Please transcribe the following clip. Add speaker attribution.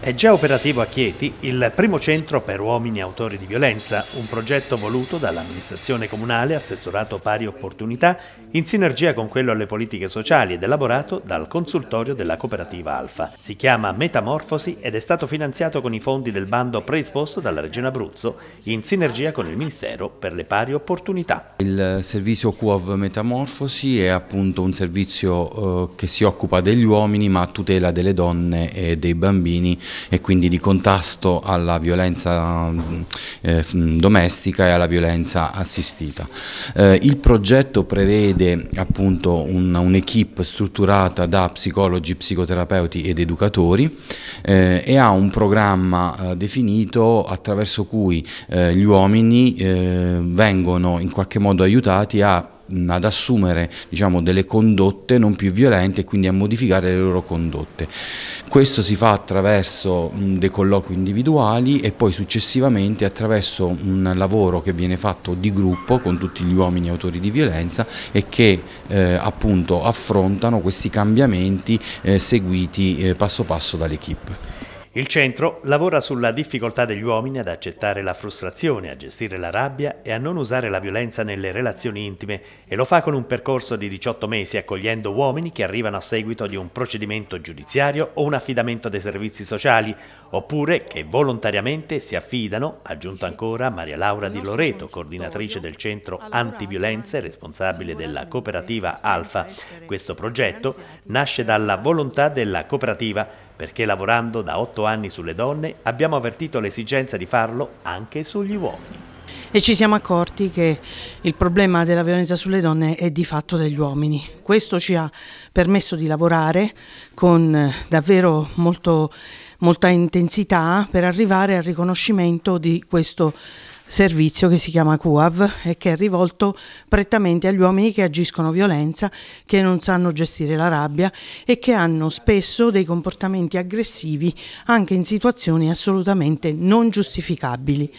Speaker 1: È già operativo a Chieti il primo centro per uomini autori di violenza, un progetto voluto dall'amministrazione comunale assessorato pari opportunità in sinergia con quello alle politiche sociali ed elaborato dal consultorio della cooperativa Alfa. Si chiama Metamorfosi ed è stato finanziato con i fondi del bando preesposto dalla Regione Abruzzo in sinergia
Speaker 2: con il Ministero per le pari opportunità. Il servizio QOV Metamorfosi è appunto un servizio eh, che si occupa degli uomini ma a tutela delle donne e dei bambini e quindi di contrasto alla violenza eh, domestica e alla violenza assistita. Eh, il progetto prevede appunto un'equipe un strutturata da psicologi, psicoterapeuti ed educatori eh, e ha un programma eh, definito attraverso cui eh, gli uomini eh, vengono in qualche modo aiutati a ad assumere diciamo, delle condotte non più violente e quindi a modificare le loro condotte. Questo si fa attraverso dei colloqui individuali e poi successivamente attraverso un lavoro che viene fatto di gruppo con tutti gli uomini autori di violenza e che eh, appunto affrontano questi cambiamenti eh, seguiti eh, passo passo dall'equipe.
Speaker 1: Il centro lavora sulla difficoltà degli uomini ad accettare la frustrazione, a gestire la rabbia e a non usare la violenza nelle relazioni intime e lo fa con un percorso di 18 mesi accogliendo uomini che arrivano a seguito di un procedimento giudiziario o un affidamento dei servizi sociali oppure che volontariamente si affidano, aggiunto ancora Maria Laura Di Loreto, coordinatrice del centro antiviolenze e responsabile della cooperativa Alfa. Questo progetto nasce dalla volontà della cooperativa perché lavorando da otto anni sulle donne abbiamo avvertito l'esigenza di farlo anche sugli uomini
Speaker 3: e ci siamo accorti che il problema della violenza sulle donne è di fatto degli uomini. Questo ci ha permesso di lavorare con eh, davvero molto, molta intensità per arrivare al riconoscimento di questo servizio che si chiama CUAV e che è rivolto prettamente agli uomini che agiscono violenza, che non sanno gestire la rabbia e che hanno spesso dei comportamenti aggressivi anche in situazioni assolutamente non giustificabili.